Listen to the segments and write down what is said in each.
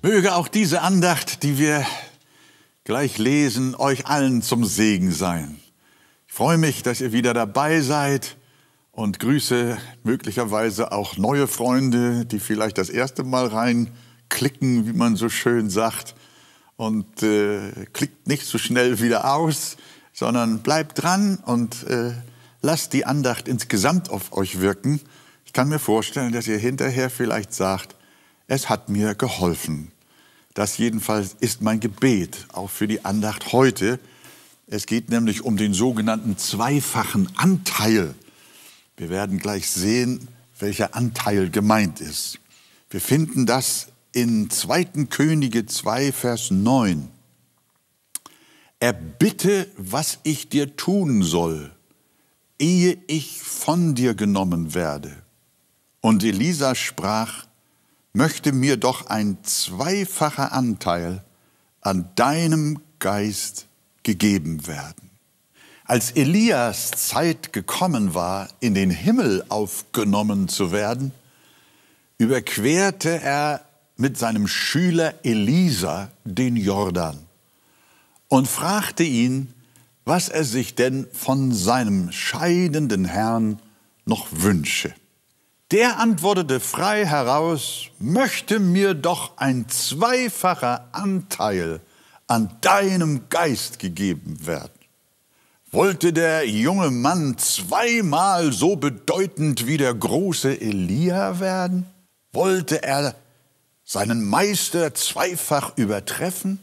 Möge auch diese Andacht, die wir gleich lesen, euch allen zum Segen sein. Ich freue mich, dass ihr wieder dabei seid und grüße möglicherweise auch neue Freunde, die vielleicht das erste Mal reinklicken, wie man so schön sagt, und äh, klickt nicht so schnell wieder aus, sondern bleibt dran und äh, lasst die Andacht insgesamt auf euch wirken. Ich kann mir vorstellen, dass ihr hinterher vielleicht sagt, es hat mir geholfen. Das jedenfalls ist mein Gebet, auch für die Andacht heute. Es geht nämlich um den sogenannten zweifachen Anteil. Wir werden gleich sehen, welcher Anteil gemeint ist. Wir finden das in 2. Könige 2, Vers 9. Erbitte, was ich dir tun soll, ehe ich von dir genommen werde. Und Elisa sprach, möchte mir doch ein zweifacher Anteil an deinem Geist gegeben werden. Als Elias Zeit gekommen war, in den Himmel aufgenommen zu werden, überquerte er mit seinem Schüler Elisa den Jordan und fragte ihn, was er sich denn von seinem scheidenden Herrn noch wünsche. Der antwortete frei heraus, möchte mir doch ein zweifacher Anteil an deinem Geist gegeben werden. Wollte der junge Mann zweimal so bedeutend wie der große Elia werden? Wollte er seinen Meister zweifach übertreffen?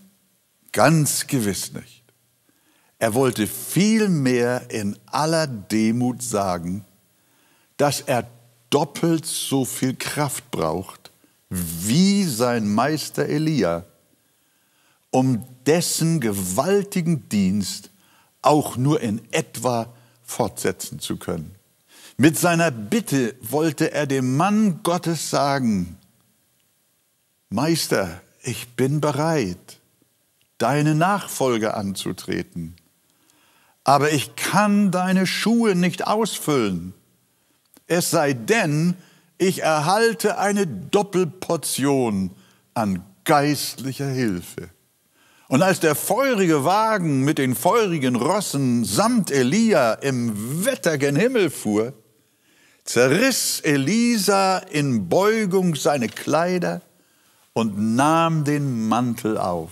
Ganz gewiss nicht. Er wollte vielmehr in aller Demut sagen, dass er doppelt so viel Kraft braucht wie sein Meister Elia, um dessen gewaltigen Dienst auch nur in etwa fortsetzen zu können. Mit seiner Bitte wollte er dem Mann Gottes sagen, Meister, ich bin bereit, deine Nachfolge anzutreten, aber ich kann deine Schuhe nicht ausfüllen es sei denn, ich erhalte eine Doppelportion an geistlicher Hilfe. Und als der feurige Wagen mit den feurigen Rossen samt Elia im wettergen Himmel fuhr, zerriss Elisa in Beugung seine Kleider und nahm den Mantel auf,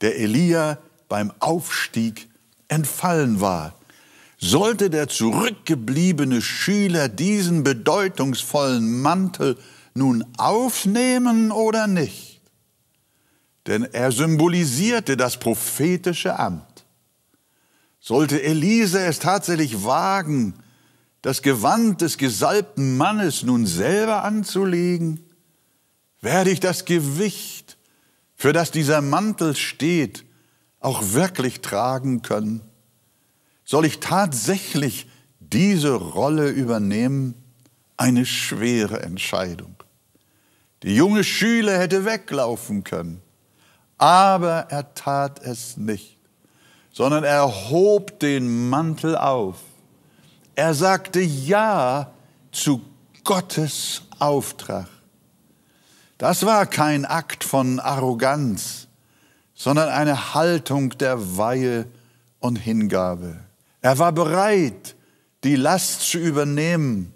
der Elia beim Aufstieg entfallen war. Sollte der zurückgebliebene Schüler diesen bedeutungsvollen Mantel nun aufnehmen oder nicht? Denn er symbolisierte das prophetische Amt. Sollte Elise es tatsächlich wagen, das Gewand des gesalbten Mannes nun selber anzulegen, werde ich das Gewicht, für das dieser Mantel steht, auch wirklich tragen können? Soll ich tatsächlich diese Rolle übernehmen? Eine schwere Entscheidung. Die junge Schüler hätte weglaufen können, aber er tat es nicht, sondern er hob den Mantel auf. Er sagte Ja zu Gottes Auftrag. Das war kein Akt von Arroganz, sondern eine Haltung der Weihe und Hingabe. Er war bereit, die Last zu übernehmen,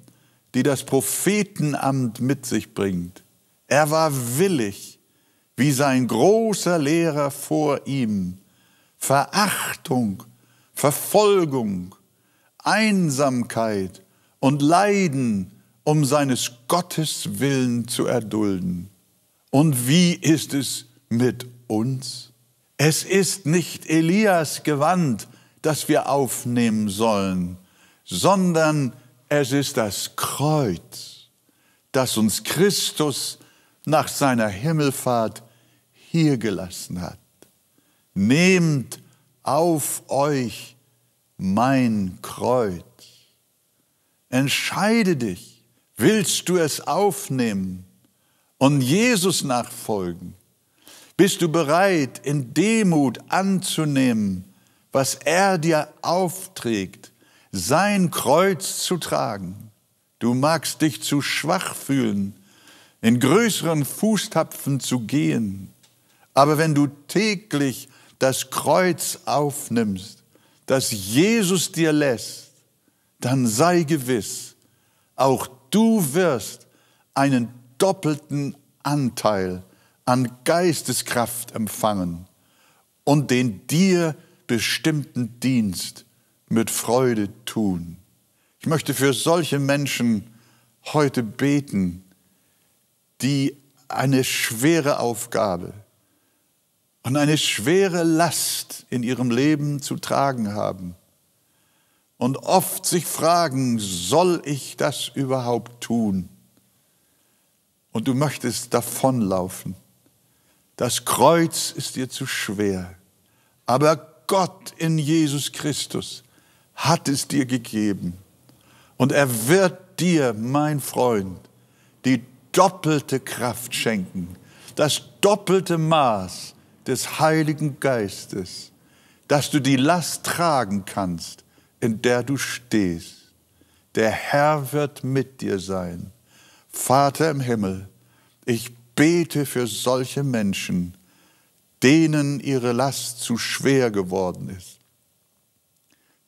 die das Prophetenamt mit sich bringt. Er war willig, wie sein großer Lehrer vor ihm. Verachtung, Verfolgung, Einsamkeit und Leiden um seines Gottes willen zu erdulden. Und wie ist es mit uns? Es ist nicht Elias gewandt, das wir aufnehmen sollen, sondern es ist das Kreuz, das uns Christus nach seiner Himmelfahrt hier gelassen hat. Nehmt auf euch mein Kreuz. Entscheide dich, willst du es aufnehmen und Jesus nachfolgen? Bist du bereit, in Demut anzunehmen, was er dir aufträgt, sein Kreuz zu tragen. Du magst dich zu schwach fühlen, in größeren Fußtapfen zu gehen. Aber wenn du täglich das Kreuz aufnimmst, das Jesus dir lässt, dann sei gewiss, auch du wirst einen doppelten Anteil an Geisteskraft empfangen und den dir bestimmten Dienst mit Freude tun. Ich möchte für solche Menschen heute beten, die eine schwere Aufgabe und eine schwere Last in ihrem Leben zu tragen haben und oft sich fragen, soll ich das überhaupt tun? Und du möchtest davonlaufen. Das Kreuz ist dir zu schwer, aber Gott in Jesus Christus hat es dir gegeben. Und er wird dir, mein Freund, die doppelte Kraft schenken, das doppelte Maß des Heiligen Geistes, dass du die Last tragen kannst, in der du stehst. Der Herr wird mit dir sein. Vater im Himmel, ich bete für solche Menschen, denen ihre Last zu schwer geworden ist,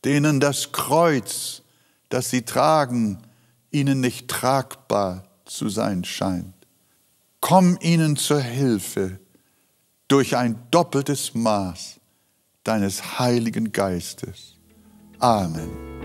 denen das Kreuz, das sie tragen, ihnen nicht tragbar zu sein scheint. Komm ihnen zur Hilfe durch ein doppeltes Maß deines Heiligen Geistes. Amen.